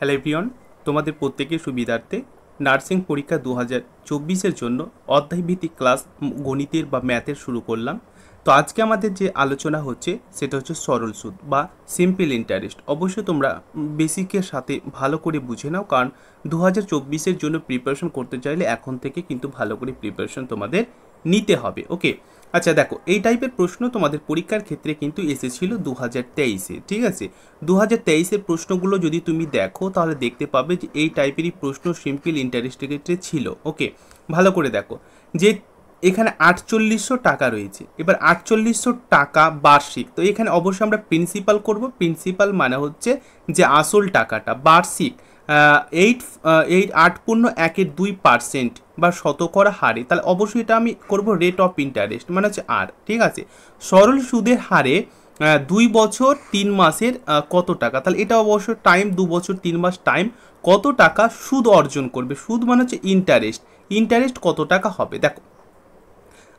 hello everyone তোমাদের প্রত্যেকের সুবিধার্থে নার্সিং পরীক্ষা দু হাজার চব্বিশের জন্য অধ্যায়ভিত্তিক ক্লাস গণিতের বা ম্যাথের শুরু করলাম তো আজকে আমাদের যে আলোচনা হচ্ছে সেটা হচ্ছে সরল সুদ বা সিম্পল ইন্টারেস্ট অবশ্যই তোমরা বেসিকের সাথে ভালো করে বুঝে নাও কারণ দু হাজার চব্বিশের জন্য প্রিপারেশন করতে চাইলে এখন থেকে কিন্তু ভালো করে প্রিপারেশন তোমাদের নিতে হবে ওকে আচ্ছা দেখো এই টাইপের প্রশ্ন তোমাদের পরীক্ষার ক্ষেত্রে কিন্তু এসেছিল দু হাজার তেইশে ঠিক আছে দু হাজার তেইশের প্রশ্নগুলো যদি তুমি দেখো তাহলে দেখতে পাবে যে এই টাইপেরই প্রশ্ন সিম্পল ইন্টারেস্টের ক্ষেত্রে ছিল ওকে ভালো করে দেখো যে এখানে আটচল্লিশশো টাকা রয়েছে এবার আটচল্লিশশো টাকা বার্ষিক তো এখানে অবশ্যই আমরা প্রিন্সিপাল করব প্রিন্সিপাল মানে হচ্ছে যে আসল টাকাটা বার্ষিক এইট এইট আট পূর্ণ একের দুই পার্সেন্ট বা শতকরা হারে তাহলে অবশ্যই এটা আমি করব রেট অফ ইন্টারেস্ট মানে হচ্ছে আর ঠিক আছে সরল সুদের হারে দুই বছর তিন মাসের কত টাকা তাহলে এটা অবশ্য টাইম দু বছর তিন মাস টাইম কত টাকা সুদ অর্জন করবে সুদ মানে হচ্ছে ইন্টারেস্ট ইন্টারেস্ট কত টাকা হবে দেখো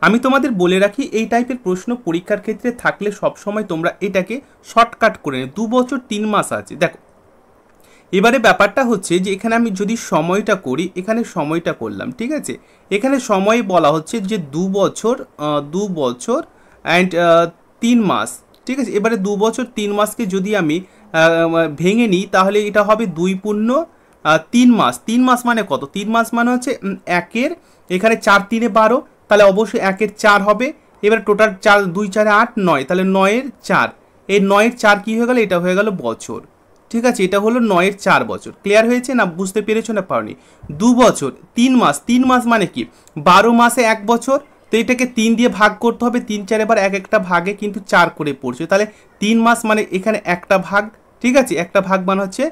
আমি তোমাদের বলে রাখি এই টাইপের প্রশ্ন পরীক্ষার ক্ষেত্রে থাকলে সবসময় তোমরা এটাকে শর্টকাট করে দু বছর তিন মাস আছে দেখো এবারে ব্যাপারটা হচ্ছে যে এখানে আমি যদি সময়টা করি এখানে সময়টা করলাম ঠিক আছে এখানে সময় বলা হচ্ছে যে দু বছর দু বছর অ্যান্ড তিন মাস ঠিক আছে এবারে দু বছর তিন মাসকে যদি আমি ভেঙে নিই তাহলে এটা হবে দুই পূর্ণ তিন মাস তিন মাস মানে কত তিন মাস মানে হচ্ছে একের এখানে চার তিনে বারো তাহলে অবশ্যই একের চার হবে এবার টোটাল চার দুই চারে আট নয় তাহলে নয়ের চার এই নয়ের চার কী হয়ে গেল এটা হয়ে গেল বছর ঠিক আছে এটা হলো নয়ের চার বছর ক্লিয়ার হয়েছে না বুঝতে পেরেছো না পাওনি দু বছর তিন মাস তিন মাস মানে কি বারো মাসে এক বছর তো এটাকে তিন দিয়ে ভাগ করতে হবে তিন চার এবার এক একটা ভাগে কিন্তু চার করে পড়ছে তাহলে তিন মাস মানে এখানে একটা ভাগ ঠিক আছে একটা ভাগ মানে হচ্ছে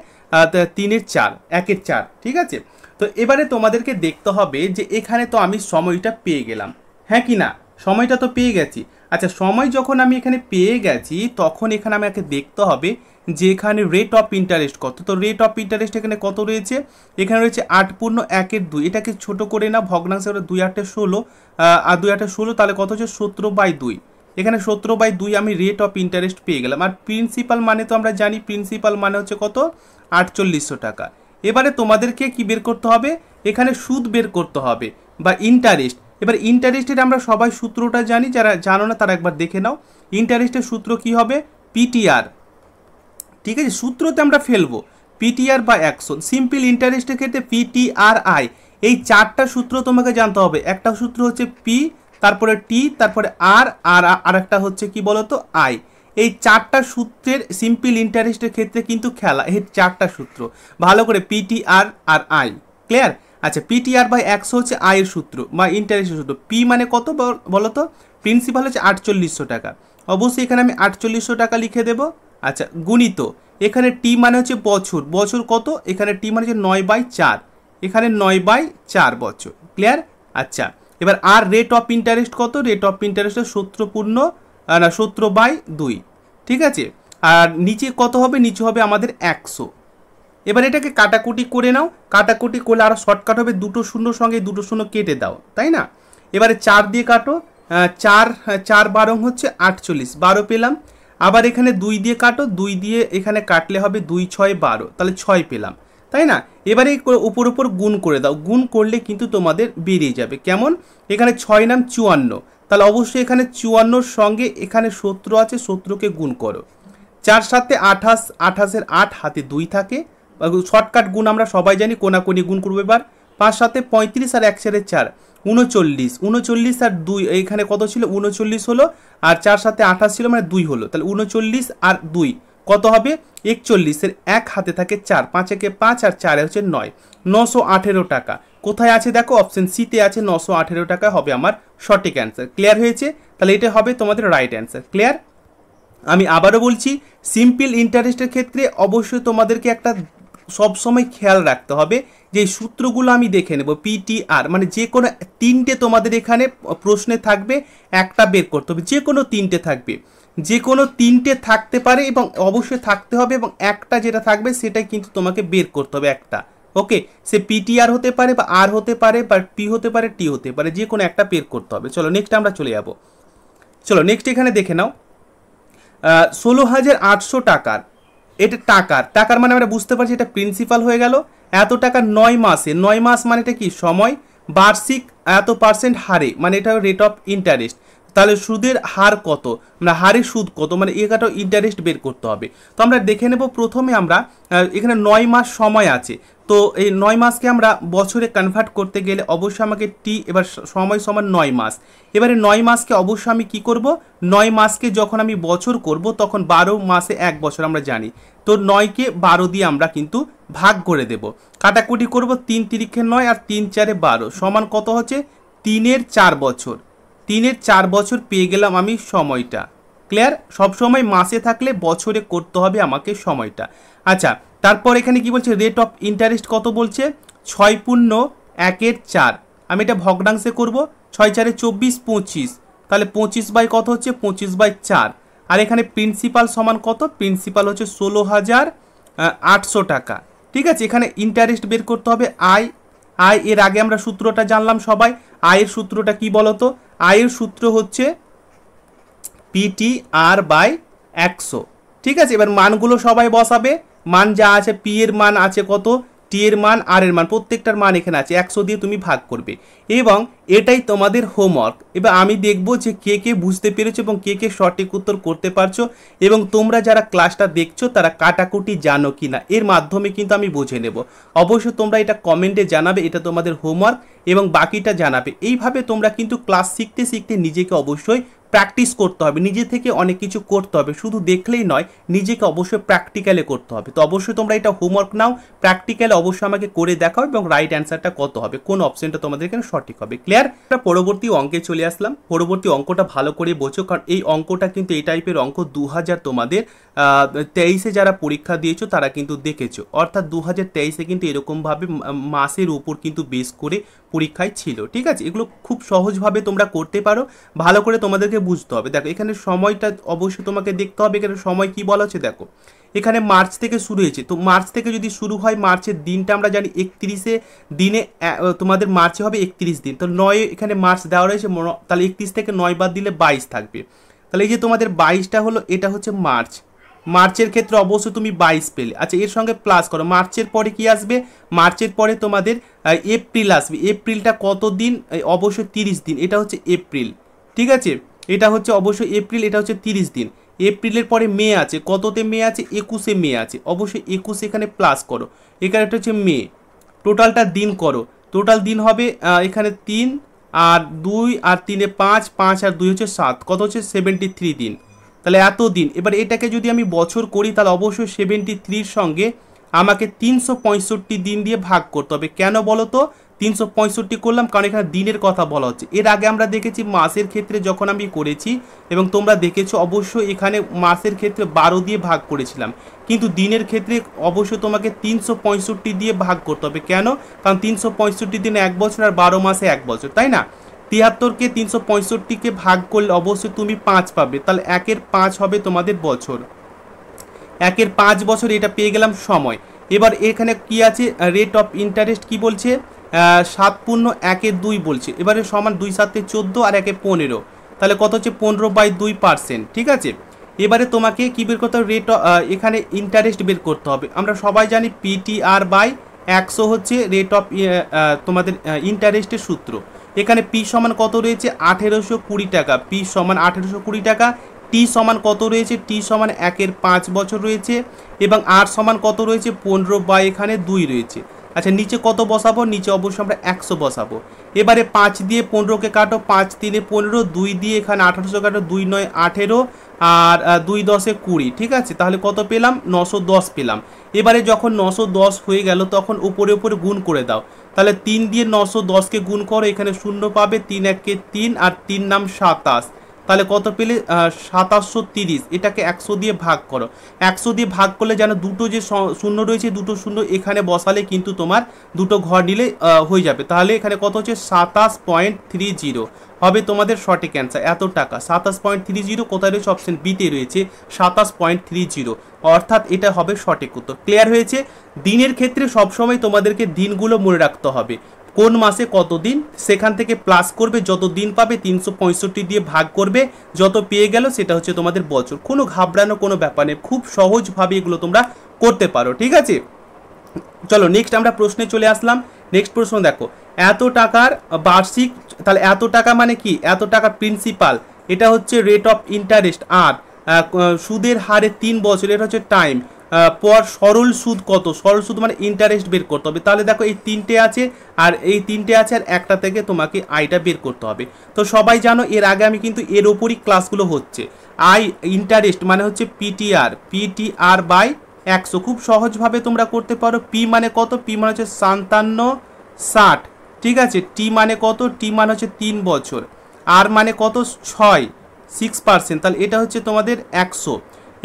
তিনের চার একের চার ঠিক আছে তো এবারে তোমাদেরকে দেখতে হবে যে এখানে তো আমি সময়টা পেয়ে গেলাম হ্যাঁ কি না সময়টা তো পেয়ে গেছি আচ্ছা সময় যখন আমি এখানে পেয়ে গেছি তখন এখানে আমাকে দেখতে হবে যে এখানে রেট অফ ইন্টারেস্ট কত তো রেট অফ ইন্টারেস্ট এখানে কত রয়েছে এখানে রয়েছে আট পূর্ণ একের দুই এটাকে ছোট করে না ভগ্নাংশে ওরা দুই আটে ষোলো আর দুই আটে ষোলো তাহলে কত হচ্ছে সতেরো বাই দুই এখানে সতেরো বাই দুই আমি রেট অফ ইন্টারেস্ট পেয়ে গেলাম আর প্রিন্সিপাল মানে তো আমরা জানি প্রিন্সিপাল মানে হচ্ছে কত আটচল্লিশশো টাকা এবারে তোমাদেরকে কি বের করতে হবে এখানে সুদ বের করতে হবে বা ইন্টারেস্ট এবার ইন্টারেস্টের আমরা সবাই সূত্রটা জানি যারা জানো না তারা একবার দেখে নাও ইন্টারেস্টের সূত্র কি হবে পিটিআর ঠিক আছে সূত্রতে আমরা ফেলবো পিটিআর বা অ্যাকশন সিম্পল ইন্টারেস্টের ক্ষেত্রে পিটিআর আই এই চারটা সূত্র তোমাকে জানতে হবে একটা সূত্র হচ্ছে পি তারপরে টি তারপরে আর আর আর একটা হচ্ছে কি বলতো আই এই চারটা সূত্রের সিম্পল ইন্টারেস্টের ক্ষেত্রে কিন্তু খেলা এই চারটা সূত্র ভালো করে পিটিআর আর আর আই ক্লিয়ার আচ্ছা পিটিআর বাই একশো হচ্ছে আয়ের সূত্র বা ইন্টারেস্টের সূত্র পি মানে কত বলতো প্রিন্সিপাল হচ্ছে আটচল্লিশশো টাকা অবশ্যই এখানে আমি আটচল্লিশশো টাকা লিখে দেব আচ্ছা গুণিত এখানে টি মানে হচ্ছে বছর বছর কত এখানে টি মানে হচ্ছে নয় বাই চার এখানে নয় বাই চার বছর ক্লিয়ার আচ্ছা এবার আর রেট অফ ইন্টারেস্ট কত রেট অফ ইন্টারেস্ট সূত্রপূর্ণ না সূত্র বাই দুই ঠিক আছে আর নিচে কত হবে নিচে হবে আমাদের একশো এবার এটাকে কাটাকুটি করে নাও কাটাকুটি করলে আরও শর্টকাট হবে দুটো শূন্য সঙ্গে দুটো শূন্য কেটে দাও তাই না এবারে চার দিয়ে কাটো চার চার বারো হচ্ছে আটচল্লিশ বারো পেলাম আবার এখানে দুই দিয়ে কাটো দুই দিয়ে এখানে কাটলে হবে দুই ছয় বারো তাহলে ছয় পেলাম তাই না এবারে উপর উপর গুণ করে দাও গুণ করলে কিন্তু তোমাদের বেরিয়ে যাবে কেমন এখানে ছয় নাম চুয়ান্ন তাহলে অবশ্যই এখানে চুয়ান্নর সঙ্গে এখানে শত্রু আছে শত্রুকে গুণ করো চার সাথে আঠাশ আঠাশের আট হাতে দুই থাকে শর্টকাট গুণ আমরা সবাই জানি কোনাকুনি গুণ করবো এবার পাঁচ সাথে পঁয়ত্রিশ আর এক চারের চার উনচল্লিশ উনচল্লিশ আর দুই এইখানে কত ছিল উনচল্লিশ হলো আর চার সাথে আঠাশ ছিল মানে দুই হলো তাহলে উনচল্লিশ আর দুই কত হবে একচল্লিশের এক হাতে থাকে চার পাঁচেকে পাঁচ আর চারে হচ্ছে নয় নশো আঠেরো টাকা কোথায় আছে দেখো অপশন সিতে আছে নশো আঠেরো টাকা হবে আমার সঠিক অ্যান্সার ক্লিয়ার হয়েছে তাহলে এটা হবে তোমাদের রাইট অ্যান্সার ক্লিয়ার আমি আবারও বলছি সিম্পল ইন্টারেস্টের ক্ষেত্রে অবশ্যই তোমাদেরকে একটা সবসময় খেয়াল রাখতে হবে যে সূত্রগুলো আমি দেখে নেব পিটিআর মানে যে কোনো তিনটে তোমাদের এখানে প্রশ্নে থাকবে একটা বের করতে হবে যে কোনো তিনটে থাকবে যে কোনো তিনটে থাকতে পারে এবং অবশ্যই থাকতে হবে এবং একটা যেটা থাকবে সেটাই কিন্তু তোমাকে বের করতে হবে একটা ওকে সে পিটিআর হতে পারে বা আর হতে পারে বা পি হতে পারে টি হতে পারে যে কোনো একটা বের করতে হবে চলো নেক্সট আমরা চলে যাব চলো নেক্সট এখানে দেখে নাও ষোলো হাজার আটশো টাকার এটা টাকার টাকার মানে আমরা বুঝতে পারছি এটা প্রিন্সিপাল হয়ে গেল এত টাকা নয় মাসে নয় মাস মানে এটা কি সময় বার্ষিক এত পার্সেন্ট হারে মানে এটা রেট অফ ইন্টারেস্ট তাহলে সুদের হার কত মানে হারে সুদ কত মানে কাটাও ইন্টারেস্ট বের করতে হবে তো আমরা দেখে নেব প্রথমে আমরা এখানে নয় মাস সময় আছে তো এই নয় মাসকে আমরা বছরে কনভার্ট করতে গেলে অবশ্যই আমাকে টি এবার সময় সমান নয় মাস এবারে নয় মাসকে অবশ্যই আমি কি করব নয় মাসকে যখন আমি বছর করব তখন বারো মাসে এক বছর আমরা জানি তো নয়কে বারো দিয়ে আমরা কিন্তু ভাগ করে দেব কাটাকুটি করব তিন তিরিখে নয় আর তিন চারে বারো সমান কত হচ্ছে তিনের চার বছর তিনের চার বছর পেয়ে গেলাম আমি সময়টা ক্লিয়ার সবসময় মাসে থাকলে বছরে করতে হবে আমাকে সময়টা আচ্ছা তারপর এখানে কি বলছে রেট অফ ইন্টারেস্ট কত বলছে ছয় পূর্ণ একের চার আমি এটা ভগ্নাংশে করব ছয় চারে চব্বিশ পঁচিশ তাহলে পঁচিশ বাই কত হচ্ছে পঁচিশ বাই চার আর এখানে প্রিন্সিপাল সমান কত প্রিন্সিপাল হচ্ছে ষোলো হাজার আটশো টাকা ঠিক আছে এখানে ইন্টারেস্ট বের করতে হবে আই আয় এর আগে আমরা সূত্রটা জানলাম সবাই আয়ের সূত্রটা কি বলতো আয়ের সূত্র হচ্ছে পিটি আর বাই একশো ঠিক আছে এবার মানগুলো সবাই বসাবে মান যা আছে পি এর মান আছে কত টি এর মান আর এর মান প্রত্যেকটার মান এখানে আছে একশো দিয়ে তুমি ভাগ করবে এবং এটাই তোমাদের হোমওয়ার্ক এবার আমি দেখব যে কে কে বুঝতে পেরেছো এবং কে কে সঠিক উত্তর করতে পারছো এবং তোমরা যারা ক্লাসটা দেখছো তারা কাটাকুটি জানো কি না এর মাধ্যমে কিন্তু আমি বুঝে নেব অবশ্যই তোমরা এটা কমেন্টে জানাবে এটা তোমাদের হোমওয়ার্ক এবং বাকিটা জানাবে এইভাবে তোমরা কিন্তু ক্লাস শিখতে শিখতে নিজেকে অবশ্যই প্র্যাকটিস করতে হবে নিজে থেকে অনেক কিছু করতে হবে শুধু দেখলেই নয় নিজেকে অবশ্যই প্র্যাকটিক্যালে করতে হবে তো অবশ্যই তোমরা এটা হোমওয়ার্ক নাও প্র্যাকটিক্যালে অবশ্যই আমাকে করে দেখাও এবং রাইট অ্যান্সারটা কত হবে কোন অপশনটা তোমাদের এখানে সঠিক হবে ক্লিয়ার একটা পরবর্তী অঙ্কে চলে আসলাম পরবর্তী অঙ্কটা ভালো করে বোঝো কারণ এই অঙ্কটা কিন্তু এই টাইপের অঙ্ক দু তোমাদের তেইশে যারা পরীক্ষা দিয়েছো তারা কিন্তু দেখেছো অর্থাৎ দু হাজার তেইশে কিন্তু এরকমভাবে মাসের উপর কিন্তু বেস করে পরীক্ষায় ছিল ঠিক আছে এগুলো খুব সহজভাবে তোমরা করতে পারো ভালো করে তোমাদেরকে বুঝতে হবে দেখো এখানে সময়টা অবশ্যই তোমাকে দেখতে হবে এখানে সময় কি বলা হচ্ছে দেখো এখানে মার্চ থেকে শুরু হয়েছে তো মার্চ থেকে যদি শুরু হয় মার্চের দিনটা আমরা জানি একত্রিশে দিনে তোমাদের মার্চে হবে একত্রিশ দিন তো নয় এখানে মার্চ দেওয়া রয়েছে তাহলে একত্রিশ থেকে নয় বাদ দিলে বাইশ থাকবে তাহলে এই যে তোমাদের বাইশটা হলো এটা হচ্ছে মার্চ মার্চের ক্ষেত্রে অবশ্য তুমি বাইশ পেলে আচ্ছা এর সঙ্গে প্লাস করো মার্চের পরে কি আসবে মার্চের পরে তোমাদের এপ্রিল আসবে এপ্রিলটা কত দিন অবশ্যই তিরিশ দিন এটা হচ্ছে এপ্রিল ঠিক আছে এটা হচ্ছে অবশ্যই এপ্রিল এটা হচ্ছে তিরিশ দিন এপ্রিলের পরে মে আছে কততে মে আছে একুশে মে আছে অবশ্যই একুশে এখানে প্লাস করো এখানে একটা হচ্ছে মে টোটালটা দিন করো টোটাল দিন হবে এখানে তিন আর দুই আর তিনে পাঁচ পাঁচ আর দুই হচ্ছে সাত কত হচ্ছে সেভেন্টি থ্রি দিন তাহলে এত দিন এবার এটাকে যদি আমি বছর করি তাহলে অবশ্যই সেভেন্টি থ্রির সঙ্গে আমাকে তিনশো পঁয়ষট্টি দিন দিয়ে ভাগ করতে হবে কেন বলো তো তিনশো পঁয়ষট্টি করলাম কারণ এখানে দিনের কথা বলা হচ্ছে এর আগে আমরা দেখেছি মাসের ক্ষেত্রে যখন আমি করেছি এবং তোমরা দেখেছো অবশ্যই এখানে মাসের ক্ষেত্রে বারো দিয়ে ভাগ করেছিলাম কিন্তু দিনের ক্ষেত্রে অবশ্যই তোমাকে তিনশো পঁয়ষট্টি দিয়ে ভাগ করতে হবে কেন কারণ তিনশো পঁয়ষট্টি দিন এক বছর আর বারো মাসে এক বছর তাই না তিয়াত্তরকে তিনশো পঁয়ষট্টিকে ভাগ করলে অবশ্যই তুমি পাঁচ পাবে তাহলে একের পাঁচ হবে তোমাদের বছর একের পাঁচ বছর এটা পেয়ে গেলাম সময় এবার এখানে কি আছে রেট অফ ইন্টারেস্ট কি বলছে সাত পূর্ণ একে দুই বলছে এবারে সমান দুই সাতে চোদ্দো আর একে পনেরো তাহলে কত হচ্ছে পনেরো বাই দুই পার্সেন্ট ঠিক আছে এবারে তোমাকে কী বের করতে হবে রেট এখানে ইন্টারেস্ট বের করতে হবে আমরা সবাই জানি পিটিআর বাই একশো হচ্ছে রেট অফ তোমাদের ইন্টারেস্টের সূত্র এখানে পি সমান কত রয়েছে আঠেরোশো কুড়ি টাকা পি সমান আঠেরোশো কুড়ি টাকা টি সমান কত রয়েছে টি সমান একের পাঁচ বছর রয়েছে এবং আর সমান কত রয়েছে পনেরো বা এখানে দুই রয়েছে আচ্ছা নিচে কত বসাবো নিচে অবশ্যই আমরা একশো বসাবো এবারে পাঁচ দিয়ে পনেরোকে কাটো পাঁচ তিনে পনেরো দুই দিয়ে এখানে আঠারোশো কাটো দুই নয় আঠেরো আর দুই দশে কুড়ি ঠিক আছে তাহলে কত পেলাম নশো দশ পেলাম এবারে যখন নশো দশ হয়ে গেল তখন উপরে উপরে গুণ করে দাও তাহলে তিন দিয়ে নশো দশকে গুণ করো এখানে শূন্য পাবে তিন এককে তিন আর তিন নাম সাতাশ তাহলে কত পেলে সাতাশশো তিরিশ এটাকে একশো দিয়ে ভাগ করো একশো দিয়ে ভাগ করলে যেন দুটো যে শূন্য রয়েছে দুটো শূন্য এখানে বসালে কিন্তু তোমার দুটো ঘর নিলে হয়ে যাবে তাহলে এখানে কত হচ্ছে সাতাশ পয়েন্ট থ্রি জিরো হবে তোমাদের সঠিক অ্যান্সার এত টাকা সাতাশ পয়েন্ট থ্রি জিরো কোথায় রয়েছে অপশন বিতে রয়েছে সাতাশ পয়েন্ট থ্রি জিরো অর্থাৎ এটা হবে সঠিক উত্তর ক্লিয়ার হয়েছে দিনের ক্ষেত্রে সবসময় তোমাদেরকে দিনগুলো মনে রাখতে হবে কোন মাসে কত দিন সেখান থেকে প্লাস করবে যত দিন পাবে তিনশো দিয়ে ভাগ করবে যত পেয়ে গেল সেটা হচ্ছে তোমাদের বছর কোনো ঘাবড়ানো কোনো ব্যাপার নেই খুব সহজভাবে এগুলো তোমরা করতে পারো ঠিক আছে চলো নেক্সট আমরা প্রশ্নে চলে আসলাম নেক্সট প্রশ্ন দেখো এত টাকার বার্ষিক তাহলে এত টাকা মানে কি এত টাকার প্রিন্সিপাল এটা হচ্ছে রেট অফ ইন্টারেস্ট আর সুদের হারে তিন বছর এটা হচ্ছে টাইম পর সরল সুদ কত সরল সুদ মানে ইন্টারেস্ট বের করতে হবে তাহলে দেখো এই তিনটে আছে আর এই তিনটে আছে আর একটা থেকে তোমাকে আয়টা বের করতে হবে তো সবাই জানো এর আগে আমি কিন্তু এর ওপরই ক্লাসগুলো হচ্ছে আই ইন্টারেস্ট মানে হচ্ছে পিটিআর পিটিআর বাই একশো খুব সহজভাবে তোমরা করতে পারো পি মানে কত পি মানে হচ্ছে সান্তান্ন ষাট ঠিক আছে টি মানে কত টি মানে হচ্ছে তিন বছর আর মানে কত ছয় সিক্স পার্সেন্ট তাহলে এটা হচ্ছে তোমাদের একশো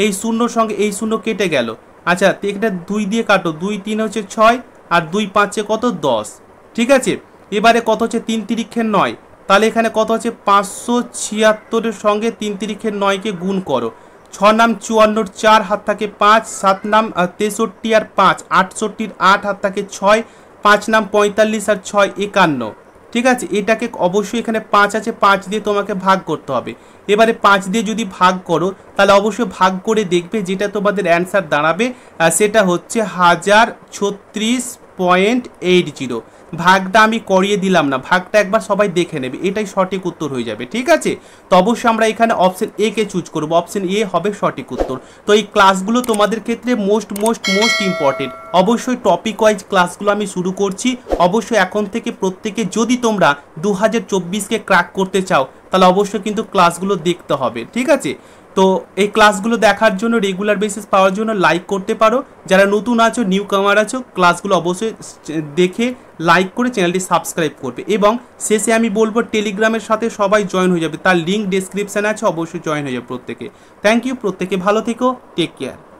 এই শূন্যর সঙ্গে এই শূন্য কেটে গেল আচ্ছা এটা দুই দিয়ে কাটো দুই তিন হচ্ছে ছয় আর দুই পাঁচে কত দশ ঠিক আছে এবারে কত হচ্ছে তিন তিরিক্ষের নয় তাহলে এখানে কত হচ্ছে পাঁচশো ছিয়াত্তরের সঙ্গে তিন তিরিক্ষের নয়কে গুণ করো ছ নাম চুয়ান্নর চার হাত থাকে পাঁচ সাত নাম তেষট্টি আর পাঁচ আটষট্টির আট হাত থাকে ছয় পাঁচ নাম পঁয়তাল্লিশ আর ছয় একান্ন ঠিক আছে এটাকে অবশ্যই এখানে পাঁচ আছে পাঁচ দিয়ে তোমাকে ভাগ করতে হবে এবারে পাঁচ দিয়ে যদি ভাগ করো তাহলে অবশ্যই ভাগ করে দেখবে যেটা তোমাদের অ্যান্সার দাঁড়াবে সেটা হচ্ছে হাজার ছত্রিশ পয়েন্ট এইট জিরো ভাগটা আমি করিয়ে দিলাম না ভাগটা একবার সবাই দেখে নেবে এটাই সঠিক উত্তর হয়ে যাবে ঠিক আছে তো অবশ্যই আমরা এখানে অপশন এ কে চুজ করবো অপশন এ হবে সঠিক উত্তর তো এই ক্লাসগুলো তোমাদের ক্ষেত্রে মোস্ট মোস্ট মোস্ট ইম্পর্টেন্ট অবশ্যই টপিক ওয়াইজ ক্লাসগুলো আমি শুরু করছি অবশ্যই এখন থেকে প্রত্যেকে যদি তোমরা দু হাজার চব্বিশকে ক্র্যাক করতে চাও তাহলে অবশ্যই কিন্তু ক্লাসগুলো দেখতে হবে ঠিক আছে তো এই ক্লাসগুলো দেখার জন্য রেগুলার বেসিস পাওয়ার জন্য লাইক করতে পারো যারা নতুন আছো নিউ কামার আছো ক্লাসগুলো অবশ্যই দেখে লাইক করে চ্যানেলটি সাবস্ক্রাইব করবে এবং শেষে আমি বলবো টেলিগ্রামের সাথে সবাই জয়েন হয়ে যাবে তার লিঙ্ক ডিসক্রিপশানে আছে অবশ্যই জয়েন হয়ে যাবে প্রত্যেকে থ্যাংক ইউ প্রত্যেকে ভালো থেকো টেক কেয়ার